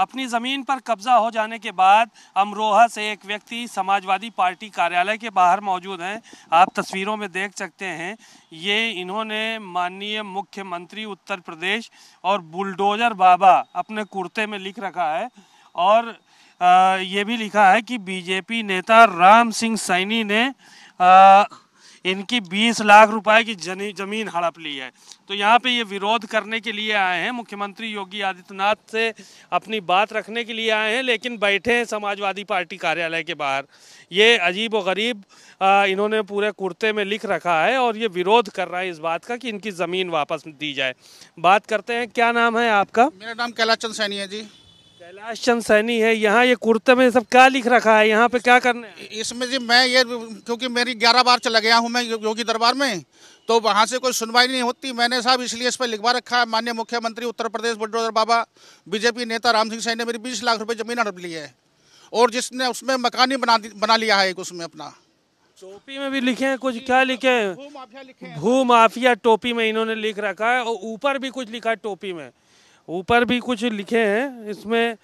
अपनी ज़मीन पर कब्जा हो जाने के बाद अमरोहा से एक व्यक्ति समाजवादी पार्टी कार्यालय के बाहर मौजूद हैं आप तस्वीरों में देख सकते हैं ये इन्होंने माननीय मुख्यमंत्री उत्तर प्रदेश और बुलडोजर बाबा अपने कुर्ते में लिख रखा है और आ, ये भी लिखा है कि बीजेपी नेता राम सिंह सैनी ने आ, इनकी बीस लाख रुपए की जमीन हड़प ली है तो यहाँ पे ये विरोध करने के लिए आए हैं मुख्यमंत्री योगी आदित्यनाथ से अपनी बात रखने के लिए आए हैं लेकिन बैठे हैं समाजवादी पार्टी कार्यालय के बाहर ये अजीब व गरीब इन्होंने पूरे कुर्ते में लिख रखा है और ये विरोध कर रहा है इस बात का कि इनकी ज़मीन वापस दी जाए बात करते हैं क्या नाम है आपका मेरा नाम कैलाचंद सैनी है जी कैलाश चंद सैनी है यहाँ ये कुर्ते में सब क्या लिख रखा है यहाँ पे क्या करना है इसमें जी मैं ये क्योंकि मेरी ग्यारह बार चला गया हूँ मैं योगी दरबार में तो वहाँ से कोई सुनवाई नहीं होती मैंने साहब इसलिए इस पर लिखवा रखा है माननीय मुख्यमंत्री उत्तर प्रदेश बडोदर बाबा बीजेपी नेता राम सिंह सैनी ने मेरी बीस लाख रुपये जमीन हड़प ली है और जिसने उसमें मकान ही बना बना लिया है उसमें अपना टोपी में भी लिखे हैं कुछ क्या लिखे हैं भू माफिया टोपी में इन्होंने लिख रखा है और ऊपर भी कुछ लिखा है टोपी में ऊपर भी कुछ लिखे हैं इसमें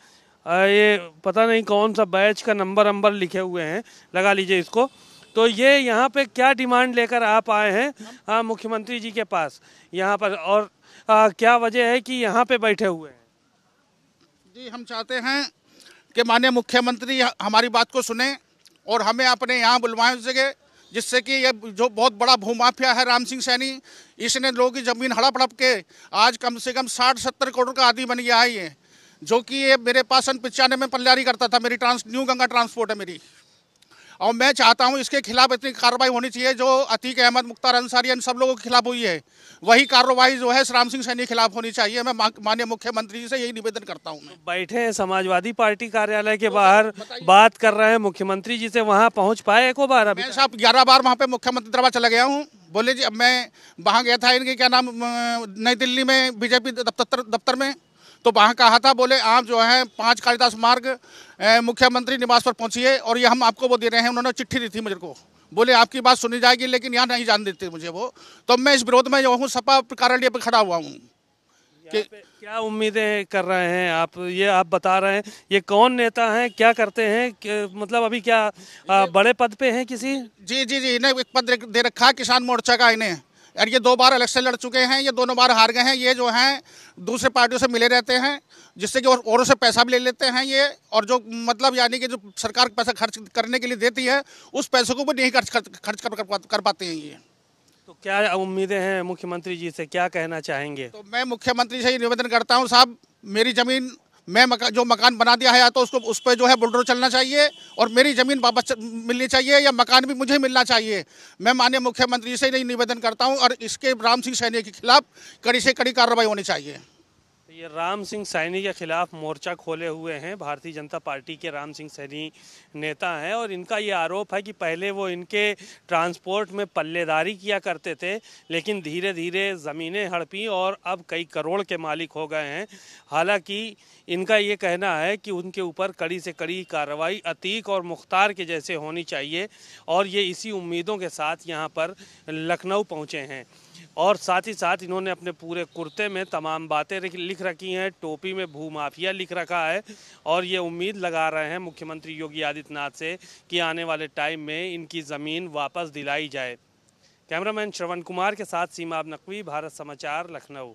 आ, ये पता नहीं कौन सा बैच का नंबर नंबर लिखे हुए हैं लगा लीजिए इसको तो ये यहाँ पे क्या डिमांड लेकर आप आए हैं हाँ मुख्यमंत्री जी के पास यहाँ पर और आ, क्या वजह है कि यहाँ पे बैठे हुए हैं जी हम चाहते हैं कि माननीय मुख्यमंत्री हमारी बात को सुने और हमें अपने यहाँ बुलवाएं उस जगह जिससे कि ये जो बहुत बड़ा भूमाफिया है राम सिंह सैनी इसने लोगों की ज़मीन हड़प हड़प के आज कम से कम साठ सत्तर करोड़ का आदि बन गया है ये जो कि ये मेरे पास अन पचानवे में पल्लारी करता था मेरी ट्रांस न्यू गंगा ट्रांसपोर्ट है मेरी और मैं चाहता हूं इसके खिलाफ इतनी कार्रवाई होनी चाहिए जो अतीक अहमद मुख्तार अंसारी इन सब लोगों के खिलाफ हुई है वही कार्रवाई जो है श्राम सिंह सैनी के खिलाफ होनी चाहिए मैं माननीय मुख्यमंत्री जी से यही निवेदन करता हूँ तो बैठे हैं समाजवादी पार्टी कार्यालय के तो बाहर बात कर रहे हैं मुख्यमंत्री जी से वहाँ पहुँच पाए एक बार अभी साहब ग्यारह बार वहाँ पे मुख्यमंत्री दरबार चला गया हूँ बोले जी अब मैं वहाँ गया था इनके क्या नाम नई दिल्ली में बीजेपी दफ्तर दफ्तर में तो वहाँ कहा था बोले आप जो है पाँच कालिदास मार्ग मुख्यमंत्री निवास पर पहुँचिए और ये हम आपको वो दे रहे हैं उन्होंने चिट्ठी दी थी मुझे को बोले आपकी बात सुनी जाएगी लेकिन यहाँ नहीं जान देते मुझे वो तो मैं इस विरोध में जो हूँ सपा कार्यालय पर खड़ा हुआ हूँ कि क्या उम्मीदें कर रहे हैं आप ये आप बता रहे हैं ये कौन नेता हैं क्या करते हैं मतलब अभी क्या आ, बड़े पद पे हैं किसी जी जी जी इन्हें एक पद दे रखा किसान मोर्चा का इन्हें और ये दो बार इलेक्शन लड़ चुके हैं ये दोनों बार हार गए हैं ये जो हैं दूसरे पार्टियों से मिले रहते हैं जिससे कि और औरों से पैसा भी ले लेते हैं ये और जो मतलब यानी कि जो सरकार पैसा खर्च करने के लिए देती है उस पैसे को भी नहीं खर्च खर्च कर, कर, कर पाते हैं ये तो क्या उम्मीदें हैं मुख्यमंत्री जी से क्या कहना चाहेंगे तो मैं मुख्यमंत्री से ये निवेदन करता हूँ साहब मेरी ज़मीन मैं मका, जो मकान बना दिया है या तो उसको उस पर जो है बुलडोर चलना चाहिए और मेरी ज़मीन वापस मिलनी चाहिए या मकान भी मुझे मिलना चाहिए मैं माननीय मुख्यमंत्री से नहीं निवेदन करता हूँ और इसके राम सिंह सैनी के खिलाफ कड़ी से कड़ी कार्रवाई होनी चाहिए तो ये राम सिंह सैनी के खिलाफ मोर्चा खोले हुए हैं भारतीय जनता पार्टी के राम सिंह सैनी नेता हैं और इनका ये आरोप है कि पहले वो इनके ट्रांसपोर्ट में पल्लेदारी किया करते थे लेकिन धीरे धीरे ज़मीनें हड़पी और अब कई करोड़ के मालिक हो गए हैं हालांकि इनका ये कहना है कि उनके ऊपर कड़ी से कड़ी कार्रवाई अतीक और मुख्तार के जैसे होनी चाहिए और ये इसी उम्मीदों के साथ यहाँ पर लखनऊ पहुँचे हैं और साथ ही साथ इन्होंने अपने पूरे कुर्ते में तमाम बातें लिख लिख रखी हैं टोपी में भू माफिया लिख रखा है और ये उम्मीद लगा रहे हैं मुख्यमंत्री योगी आदित्यनाथ से कि आने वाले टाइम में इनकी ज़मीन वापस दिलाई जाए कैमरामैन श्रवण कुमार के साथ सीमा नकवी भारत समाचार लखनऊ